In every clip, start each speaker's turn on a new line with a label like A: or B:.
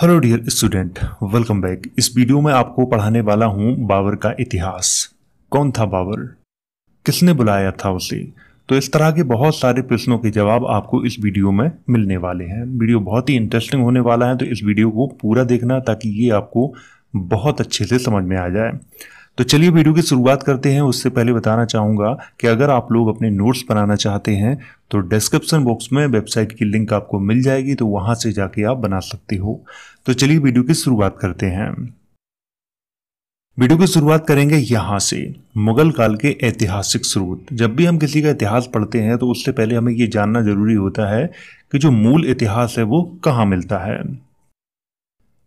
A: hello dear student welcome back इस video में आपको पढ़ाने वाला हूँ बाबर का इतिहास कौन था बाबर किसने बुलाया था उसे तो इस तरह के बहुत सारे प्रश्नों के जवाब आपको इस वीडियो में मिलने वाले हैं वीडियो बहुत ही इंटरेस्टिंग होने वाला है तो इस वीडियो को पूरा देखना ताकि ये आपको बहुत अच्छे से समझ में आ जाए तो चलिए वीडियो की शुरुआत करते हैं उससे पहले बताना चाहूँगा कि अगर आप लोग अपने नोट्स बनाना चाहते हैं तो डिस्क्रिप्शन बॉक्स में वेबसाइट की लिंक आपको मिल जाएगी तो वहाँ से जाके आप बना सकते हो तो चलिए वीडियो की शुरुआत करते हैं वीडियो की शुरुआत करेंगे यहाँ से मुगल काल के ऐतिहासिक स्रोत जब भी हम किसी का इतिहास पढ़ते हैं तो उससे पहले हमें ये जानना जरूरी होता है कि जो मूल इतिहास है वो कहाँ मिलता है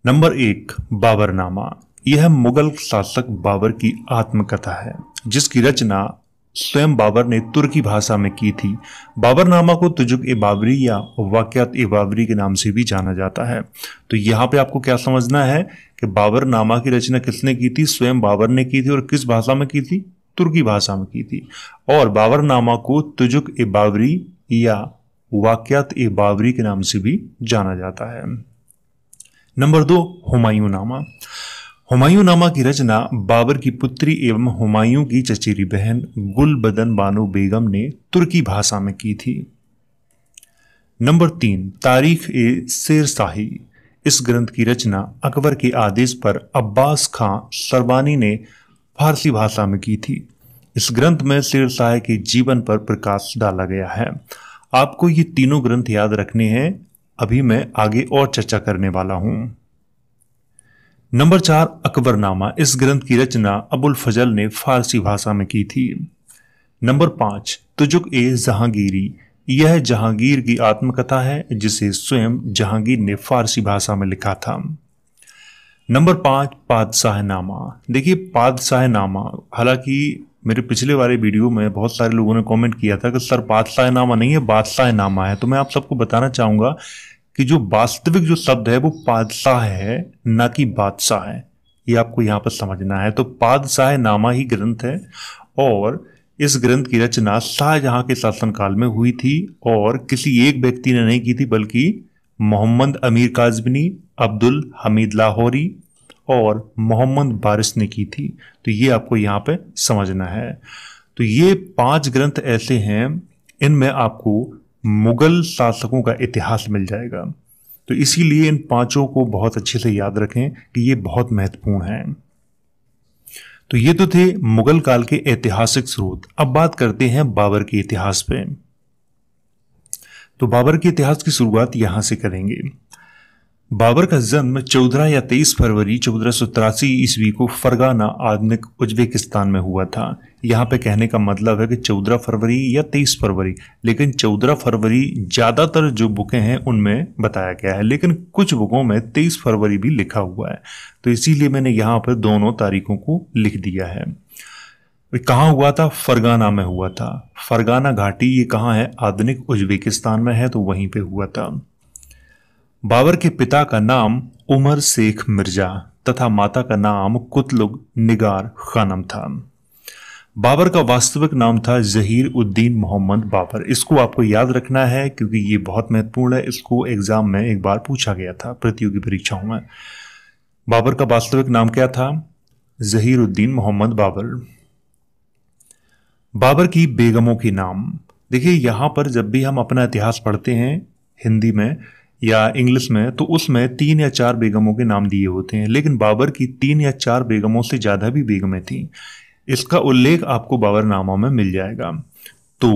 A: नंबर एक बाबरनामा यह मुगल शासक बाबर की आत्मकथा है जिसकी रचना स्वयं बाबर ने तुर्की भाषा में की थी बाबरनामा को तुजुक ए बाबरी या वाक्यात ए बाबरी के नाम से भी जाना जाता है तो यहाँ पे आपको क्या समझना है कि बाबर नामा की रचना किसने की थी स्वयं बाबर ने की थी और किस भाषा में की थी तुर्की भाषा में की थी और बाबर नामा को तुजुक ए बाबरी या वाक्यात ए बाबरी के नाम से भी जाना जाता है नंबर दो हुमायूं नामा हुमायूं नामा की रचना बाबर की पुत्री एवं हुमायूं की चचेरी बहन गुल बदन बानो बेगम ने तुर्की भाषा में की थी नंबर तीन तारीख ए शेर शाही इस ग्रंथ की रचना अकबर के आदेश पर अब्बास खां सरबानी ने फारसी भाषा में की थी इस ग्रंथ में शेर शाह के जीवन पर प्रकाश डाला गया है आपको ये तीनों ग्रंथ याद रखने हैं अभी मैं आगे और चर्चा करने वाला हूँ नंबर चार अकबरनामा इस ग्रंथ की रचना अबुल फजल ने फारसी भाषा में की थी नंबर पाँच तुजुक ए जहांगीरी यह जहांगीर की आत्मकथा है जिसे स्वयं जहांगीर ने फारसी भाषा में लिखा था नंबर पाँच पादशाहनामा देखिए पादशाहनामा हालांकि मेरे पिछले वाले वीडियो में बहुत सारे लोगों ने कमेंट किया था कि सर नामा नहीं है बादशाहनामा है तो मैं आप सबको बताना चाहूँगा कि जो वास्तविक जो शब्द है वो पादशाह है ना कि बादशाह है ये आपको यहाँ पर समझना है तो पादशाह नामा ही ग्रंथ है और इस ग्रंथ की रचना शाहजहाँ के शासनकाल में हुई थी और किसी एक व्यक्ति ने नहीं की थी बल्कि मोहम्मद अमीर काजबनी अब्दुल हमीद लाहौरी और मोहम्मद बारिश ने की थी तो ये आपको यहाँ पे समझना है तो ये पांच ग्रंथ ऐसे हैं इनमें आपको मुगल शासकों का इतिहास मिल जाएगा तो इसीलिए इन पांचों को बहुत अच्छे से याद रखें कि ये बहुत महत्वपूर्ण है तो ये तो थे मुगल काल के ऐतिहासिक स्रोत अब बात करते हैं बाबर के इतिहास पे तो बाबर के इतिहास की शुरुआत यहां से करेंगे बाबर का जन्म 14 या 23 फरवरी चौदह सौ ईस्वी को फरगाना आधुनिक उज्बेकिस्तान में हुआ था यहाँ पे कहने का मतलब है कि 14 फरवरी या 23 फरवरी लेकिन 14 फरवरी ज़्यादातर जो बुकें हैं उनमें बताया गया है लेकिन कुछ बुकों में 23 फरवरी भी लिखा हुआ है तो इसीलिए मैंने यहाँ पर दोनों तारीखों को लिख दिया है कहाँ हुआ था फरगाना में हुआ था फरगाना घाटी ये कहाँ है आधुनिक उज्बेकिस्तान में है तो वहीं पर हुआ था बाबर के पिता का नाम उमर शेख मिर्जा तथा माता का नाम कुतलुग निगार खानम था बाबर का वास्तविक नाम था जहीर उद्दीन मोहम्मद बाबर इसको आपको याद रखना है क्योंकि ये बहुत महत्वपूर्ण है इसको एग्जाम में एक बार पूछा गया था प्रतियोगी परीक्षाओं में बाबर का वास्तविक नाम क्या था जहीर उद्दीन मोहम्मद बाबर बाबर की बेगमों के नाम देखिए यहां पर जब भी हम अपना इतिहास पढ़ते हैं हिंदी में या इंग्लिश में तो उसमें तीन या चार बेगमों के नाम दिए होते हैं लेकिन बाबर की तीन या चार बेगमों से ज़्यादा भी बेगमें थीं इसका उल्लेख आपको बाबर नामों में मिल जाएगा तो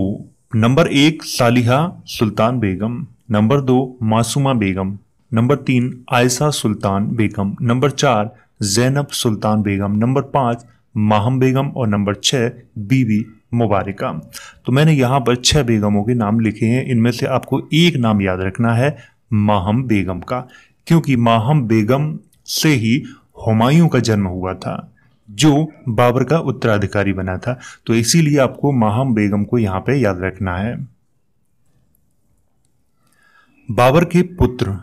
A: नंबर एक सालिहा सुल्तान बेगम नंबर दो मासूमा बेगम नंबर तीन आयसा सुल्तान बेगम नंबर चार जैनब सुल्तान बेगम नंबर पाँच माहम बेगम और नंबर छः बीबी मुबारका तो मैंने यहाँ पर छः बेगमों के नाम लिखे हैं इनमें से आपको एक नाम याद रखना है माहम बेगम का क्योंकि माहम बेगम से ही हुमायूं का जन्म हुआ था जो बाबर का उत्तराधिकारी बना था तो इसीलिए आपको माहम बेगम को यहां पे याद रखना है बाबर के पुत्र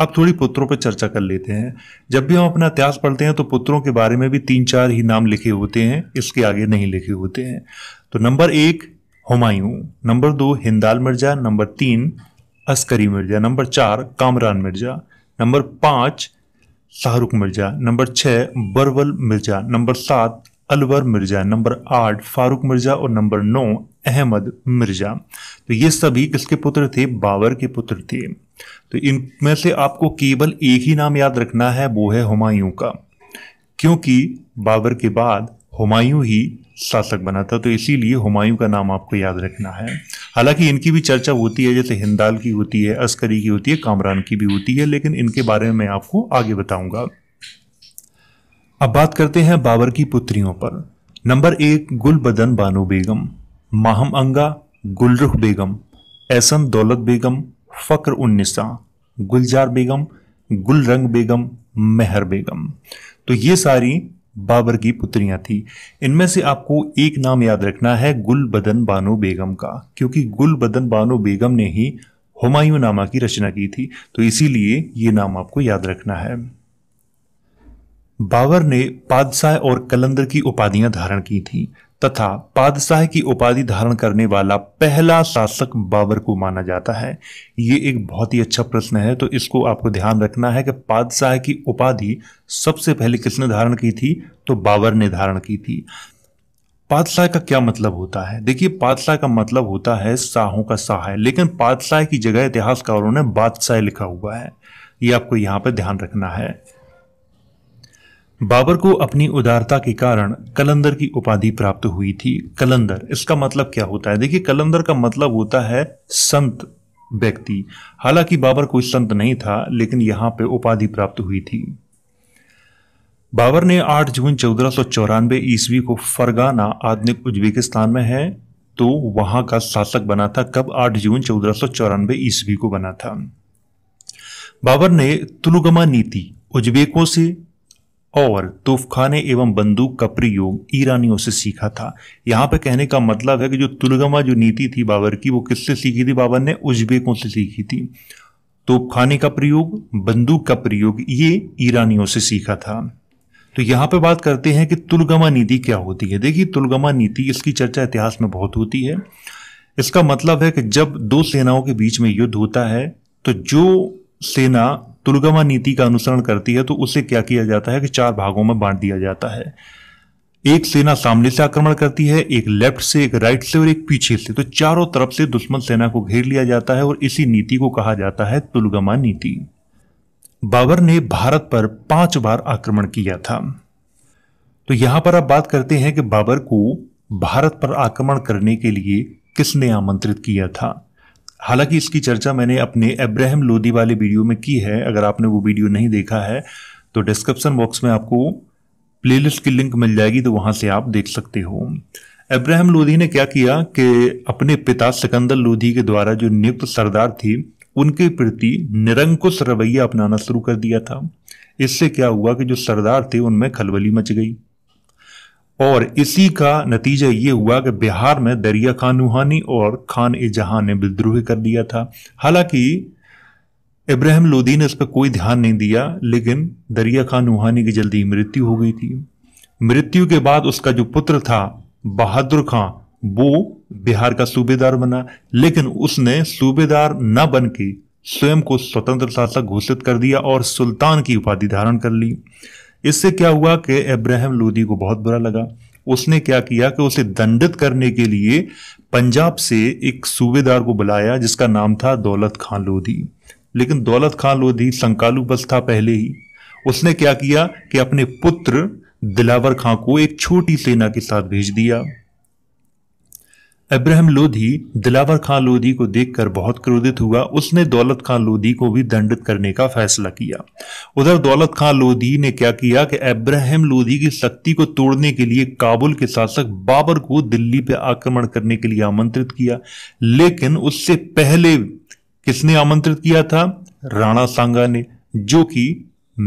A: अब थोड़ी पुत्रों पर चर्चा कर लेते हैं जब भी हम अपना इतिहास पढ़ते हैं तो पुत्रों के बारे में भी तीन चार ही नाम लिखे होते हैं इसके आगे नहीं लिखे होते हैं तो नंबर एक हुमायूं नंबर दो हिंदाल मिर्जा नंबर तीन अस्करी मिर्जा नंबर चार कामरान मिर्जा नंबर पाँच शाहरुख मिर्जा नंबर छः बरवल मिर्जा नंबर सात अलवर मिर्जा नंबर आठ फारूक मिर्जा और नंबर नौ अहमद मिर्जा तो ये सभी किसके पुत्र थे बाबर के पुत्र थे तो इनमें से आपको केवल एक ही नाम याद रखना है वो है हुमायूं का क्योंकि बाबर के बाद हुमायूं ही शासक बना था तो इसीलिए हुमायूं का नाम आपको याद रखना है हालांकि इनकी भी चर्चा होती है जैसे हिंदाल की होती है अस्करी की होती है कामरान की भी होती है लेकिन इनके बारे में मैं आपको आगे बताऊंगा अब बात करते हैं बाबर की पुत्रियों पर नंबर एक गुलबदन बानो बेगम माहम अंगा गुलरुख बेगम ऐसन दौलत बेगम फ़क्र उन्निसा गुलजार बेगम गुलरंग बेगम मेहर बेगम तो ये सारी बाबर की पुत्रियां थी इनमें से आपको एक नाम याद रखना है गुल बदन बानो बेगम का क्योंकि गुल बदन बानो बेगम ने ही हुमायूं नामा की रचना की थी तो इसीलिए ये नाम आपको याद रखना है बाबर ने पादशाह और कलंदर की उपाधियां धारण की थी तथा पादशाह की उपाधि धारण करने वाला पहला शासक बाबर को माना जाता है ये एक बहुत ही अच्छा प्रश्न है तो इसको आपको ध्यान रखना है कि पादशाह की उपाधि सबसे पहले किसने धारण की थी तो बाबर ने धारण की थी पादशाह का क्या मतलब होता है देखिए पादशाह का मतलब होता है शाहों का शाह है लेकिन पादशाह की जगह इतिहासकारों ने बादशाह लिखा हुआ है ये आपको यहाँ पर ध्यान रखना है बाबर को अपनी उदारता के कारण कलंदर की उपाधि प्राप्त हुई थी कलंदर इसका मतलब क्या होता है देखिए कलंदर का मतलब होता है संत व्यक्ति हालांकि बाबर कोई संत नहीं था लेकिन यहां पे उपाधि प्राप्त हुई थी बाबर ने 8 जून चौदह सौ चौरानवे ईस्वी को फरगाना आधुनिक उज्बेकिस्तान में है तो वहां का शासक बना था कब 8 जून चौदह चौरानवे ईस्वी को बना था बाबर ने तुलुगमा नीति उज्बेकों से और तोफखाने एवं बंदूक का प्रयोग ईरानियों से सीखा था यहाँ पे कहने का मतलब है कि जो तुलगमा जो नीति थी बाबर की वो किससे सीखी थी बाबर ने उज्बेकों से सीखी थी तोपखाने का प्रयोग बंदूक का प्रयोग ये ईरानियों से सीखा था तो यहाँ पे बात करते हैं कि तुलगमा नीति क्या होती है देखिए तुलगमा नीति इसकी चर्चा इतिहास में बहुत होती है इसका मतलब है कि जब दो सेनाओं के बीच में युद्ध होता है तो जो सेना दुर्गमा नीति का अनुसरण करती है तो उसे क्या किया जाता है कि चार भागों में बांट दिया जाता है एक सेना सामने से आक्रमण करती है एक लेफ्ट से एक राइट से और एक पीछे से तो चारों तरफ से दुश्मन सेना को घेर लिया जाता है और इसी नीति को कहा जाता है तुलगमा नीति बाबर ने भारत पर पांच बार आक्रमण किया था तो यहां पर आप बात करते हैं कि बाबर को भारत पर आक्रमण करने के लिए किसने आमंत्रित किया था हालांकि इसकी चर्चा मैंने अपने अब्राहम लोदी वाले वीडियो में की है अगर आपने वो वीडियो नहीं देखा है तो डिस्क्रिप्शन बॉक्स में आपको प्लेलिस्ट की लिंक मिल जाएगी तो वहाँ से आप देख सकते हो अब्राहम लोधी ने क्या किया कि अपने पिता सिकंदर लोधी के द्वारा जो नियुक्त सरदार थे उनके प्रति निरंकुश रवैया अपनाना शुरू कर दिया था इससे क्या हुआ कि जो सरदार थे उनमें खलबली मच गई और इसी का नतीजा ये हुआ कि बिहार में दरिया खान रूहानी और खान ए जहां ने विद्रोह कर दिया था हालांकि इब्राहिम लोदी ने इस पर कोई ध्यान नहीं दिया लेकिन दरिया खान रूहानी की जल्दी मृत्यु हो गई थी मृत्यु के बाद उसका जो पुत्र था बहादुर खां वो बिहार का सूबेदार बना लेकिन उसने सूबेदार न बन के स्वयं को स्वतंत्र शासक घोषित कर दिया और सुल्तान की उपाधि धारण कर ली इससे क्या हुआ कि अब्राहम लोदी को बहुत बुरा लगा उसने क्या किया कि उसे दंडित करने के लिए पंजाब से एक सूबेदार को बुलाया जिसका नाम था दौलत खान लोधी लेकिन दौलत खान लोधी संकालू बस था पहले ही उसने क्या किया कि अपने पुत्र दिलावर खां को एक छोटी सेना के साथ भेज दिया अब्राहम लोधी दिलावर खां लोधी को देखकर बहुत क्रोधित हुआ उसने दौलत खां लोधी को भी दंडित करने का फैसला किया उधर दौलत खां लोधी ने क्या किया कि अब्राहम लोधी की शक्ति को तोड़ने के लिए काबुल के शासक बाबर को दिल्ली पर आक्रमण करने के लिए आमंत्रित किया लेकिन उससे पहले किसने आमंत्रित किया था राणा सांगा ने जो कि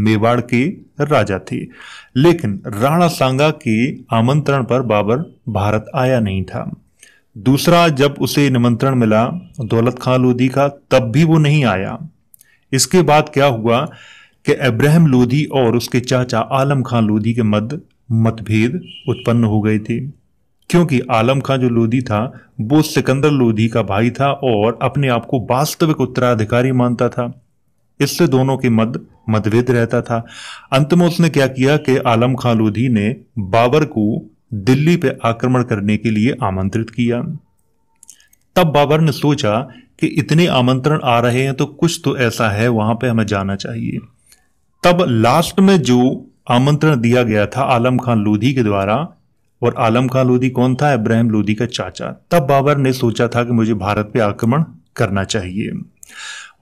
A: मेवाड़ के राजा थे लेकिन राणा सांगा के आमंत्रण पर बाबर भारत आया नहीं था दूसरा जब उसे निमंत्रण मिला दौलत खां लोधी का तब भी वो नहीं आया इसके बाद क्या हुआ कि अब्राहम लोधी और उसके चाचा आलम खां लोधी के मध्य मतभेद उत्पन्न हो गए थे क्योंकि आलम खां जो लोधी था वो सिकंदर लोधी का भाई था और अपने आप को वास्तविक उत्तराधिकारी मानता था इससे दोनों के मध्य मतभेद रहता था अंत में उसने क्या किया कि आलम खां लोधी ने बाबर को दिल्ली पर आक्रमण करने के लिए आमंत्रित किया तब बाबर ने सोचा कि इतने आमंत्रण आ रहे हैं तो कुछ तो ऐसा है वहां पे हमें जाना चाहिए तब लास्ट में जो आमंत्रण दिया गया था आलम खान लोधी के द्वारा और आलम खान लोधी कौन था इब्राहिम लोधी का चाचा तब बाबर ने सोचा था कि मुझे भारत पे आक्रमण करना चाहिए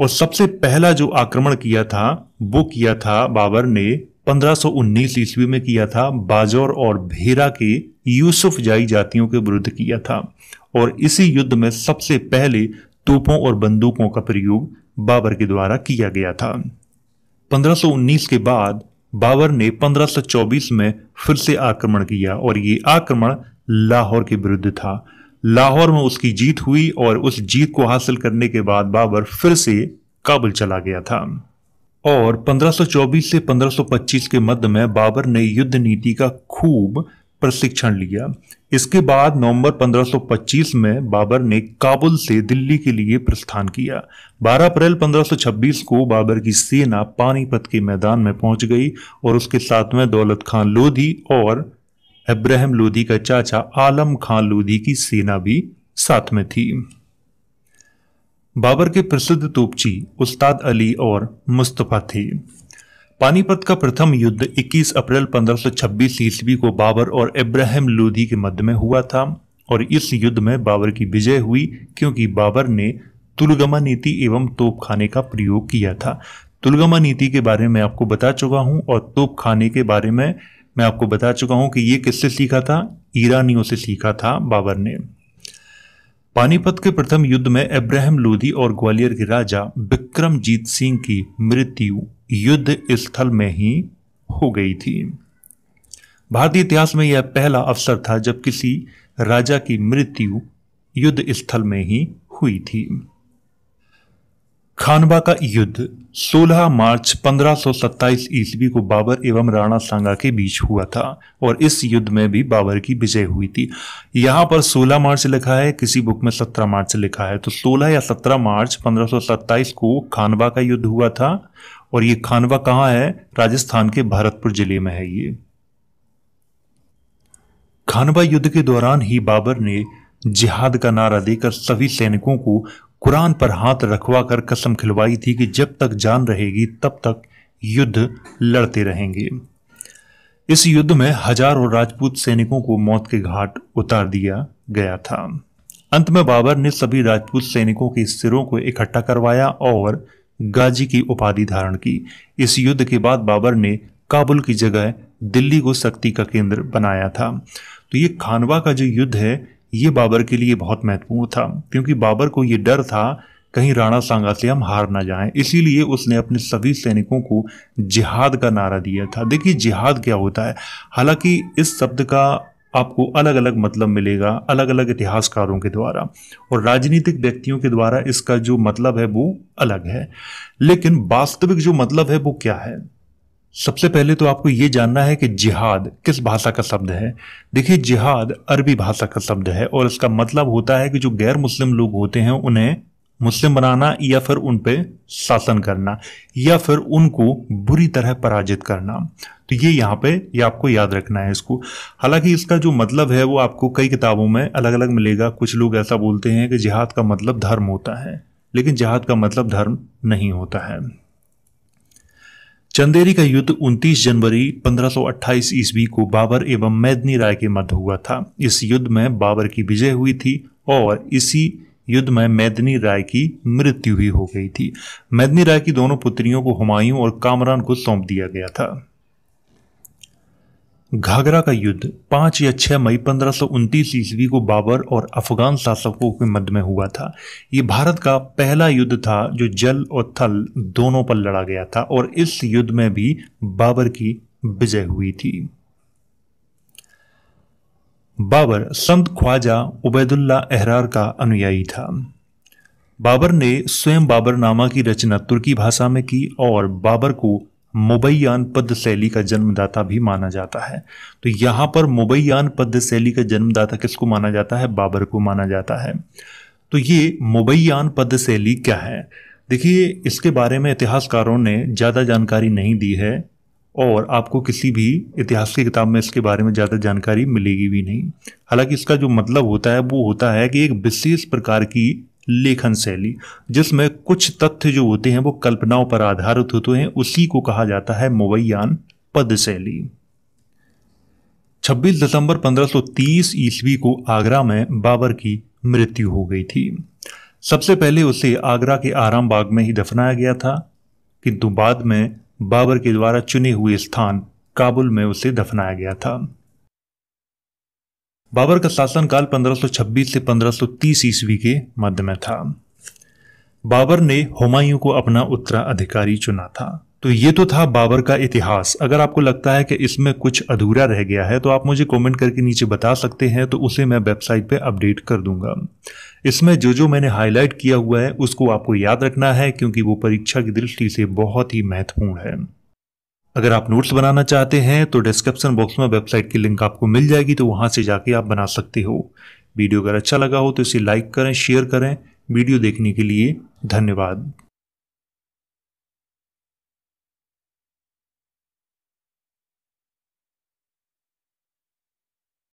A: और सबसे पहला जो आक्रमण किया था वो किया था बाबर ने 1519 ईस्वी में किया था बाजौर और भेरा के यूसुफ जाई जातियों के विरुद्ध किया था और इसी युद्ध में सबसे पहले तोपों और बंदूकों का प्रयोग बाबर के द्वारा किया गया था 1519 के बाद बाबर ने 1524 में फिर से आक्रमण किया और ये आक्रमण लाहौर के विरुद्ध था लाहौर में उसकी जीत हुई और उस जीत को हासिल करने के बाद बाबर फिर से काबुल चला गया था और 1524 से 1525 के मध्य में बाबर ने युद्ध नीति का खूब प्रशिक्षण लिया इसके बाद नवंबर 1525 में बाबर ने काबुल से दिल्ली के लिए प्रस्थान किया 12 अप्रैल 1526 को बाबर की सेना पानीपत के मैदान में पहुंच गई और उसके साथ में दौलत खान लोधी और अब्राहम लोधी का चाचा आलम खान लोधी की सेना भी साथ में थी बाबर के प्रसिद्ध तोपची उस्ताद अली और मुस्तफ़ा थे पानीपत का प्रथम युद्ध 21 अप्रैल 1526 ईस्वी को बाबर और इब्राहिम लोधी के मध्य में हुआ था और इस युद्ध में बाबर की विजय हुई क्योंकि बाबर ने तुलगमा नीति एवं तोपखाने का प्रयोग किया था तुलगमा नीति के बारे में आपको बता चुका हूं और तोपखाने के बारे में मैं आपको बता चुका हूं कि ये किससे सीखा था ईरानियों से सीखा था बाबर ने पानीपत के प्रथम युद्ध में अब्राहम लोधी और ग्वालियर के राजा विक्रमजीत सिंह की मृत्यु युद्ध स्थल में ही हो गई थी भारतीय इतिहास में यह पहला अवसर था जब किसी राजा की मृत्यु युद्ध स्थल में ही हुई थी खानबा का युद्ध 16 मार्च 1527 ईस्वी को बाबर एवं राणा सांगा के बीच हुआ था और इस युद्ध में भी बाबर की विजय हुई थी यहाँ पर 16 मार्च लिखा है किसी बुक में 17 मार्च लिखा है तो 16 या 17 मार्च 1527 को खानबा का युद्ध हुआ था और ये खानवा कहाँ है राजस्थान के भरतपुर जिले में है ये खानवा युद्ध के दौरान ही बाबर ने जिहाद का नारा देकर सभी सैनिकों को कुरान पर हाथ रखवा कर कसम खिलवाई थी कि जब तक जान रहेगी तब तक युद्ध लड़ते रहेंगे इस युद्ध में हजारों राजपूत सैनिकों को मौत के घाट उतार दिया गया था अंत में बाबर ने सभी राजपूत सैनिकों के सिरों को इकट्ठा करवाया और गाजी की उपाधि धारण की इस युद्ध के बाद बाबर ने काबुल की जगह दिल्ली को शक्ति का केंद्र बनाया था तो ये खानवा का जो युद्ध है ये बाबर के लिए बहुत महत्वपूर्ण था क्योंकि बाबर को ये डर था कहीं राणा सांगा से हम हार ना जाएं इसीलिए उसने अपने सभी सैनिकों को जिहाद का नारा दिया था देखिए जिहाद क्या होता है हालांकि इस शब्द का आपको अलग अलग मतलब मिलेगा अलग अलग इतिहासकारों के द्वारा और राजनीतिक व्यक्तियों के द्वारा इसका जो मतलब है वो अलग है लेकिन वास्तविक जो मतलब है वो क्या है सबसे पहले तो आपको ये जानना है कि जिहाद किस भाषा का शब्द है देखिए जिहाद अरबी भाषा का शब्द है और इसका मतलब होता है कि जो गैर मुस्लिम लोग होते हैं उन्हें मुस्लिम बनाना या फिर उन पर शासन करना या फिर उनको बुरी तरह पराजित करना तो ये यहाँ पे ये आपको याद रखना है इसको हालांकि इसका जो मतलब है वो आपको कई किताबों में अलग अलग मिलेगा कुछ लोग ऐसा बोलते हैं कि जिहाद का मतलब धर्म होता है लेकिन जिहाद का मतलब धर्म नहीं होता है चंदेरी का युद्ध 29 जनवरी 1528 ईस्वी को बाबर एवं मैदनी राय के मध्य हुआ था इस युद्ध में बाबर की विजय हुई थी और इसी युद्ध में मैदनी राय की मृत्यु भी हो गई थी मैदनी राय की दोनों पुत्रियों को हुमायूं और कामरान को सौंप दिया गया था घाघरा का युद्ध 5 या 6 मई पंद्रह सौ ईस्वी को बाबर और अफगान शासकों के मध्य में हुआ था ये भारत का पहला युद्ध था जो जल और थल दोनों पर लड़ा गया था और इस युद्ध में भी बाबर की विजय हुई थी बाबर संत ख्वाजा उबैदुल्ला एहरार का अनुयायी था बाबर ने स्वयं बाबर नामा की रचना तुर्की भाषा में की और बाबर को मुबैयान पद शैली का जन्मदाता भी माना जाता है तो यहाँ पर मुबैयान पद शैली का जन्मदाता किसको माना जाता है बाबर को माना जाता है तो ये मुबैयान पद शैली क्या है देखिए इसके बारे में इतिहासकारों ने ज़्यादा जानकारी नहीं दी है और आपको किसी भी इतिहास की किताब में इसके बारे में ज़्यादा जानकारी मिलेगी भी नहीं हालांकि इसका जो मतलब होता है वो होता है कि एक विशेष प्रकार की लेखन शैली जिसमें कुछ तथ्य जो होते हैं वो कल्पनाओं पर आधारित होते हैं उसी को कहा जाता है मुवैयान पद शैली 26 दिसंबर 1530 ईस्वी को आगरा में बाबर की मृत्यु हो गई थी सबसे पहले उसे आगरा के आराम बाग में ही दफनाया गया था किंतु बाद में बाबर के द्वारा चुने हुए स्थान काबुल में उसे दफनाया गया था बाबर का शासनकाल 1526 से 1530 ईस्वी के मध्य में था बाबर ने हुमायूं को अपना उत्तराधिकारी चुना था तो ये तो था बाबर का इतिहास अगर आपको लगता है कि इसमें कुछ अधूरा रह गया है तो आप मुझे कमेंट करके नीचे बता सकते हैं तो उसे मैं वेबसाइट पे अपडेट कर दूंगा इसमें जो जो मैंने हाईलाइट किया हुआ है उसको आपको याद रखना है क्योंकि वो परीक्षा की दृष्टि से बहुत ही महत्वपूर्ण है अगर आप नोट्स बनाना चाहते हैं तो डिस्क्रिप्शन बॉक्स में वेबसाइट की लिंक आपको मिल जाएगी तो वहाँ से जाके आप बना सकते हो वीडियो अगर अच्छा लगा हो तो इसे लाइक करें शेयर करें वीडियो देखने के लिए धन्यवाद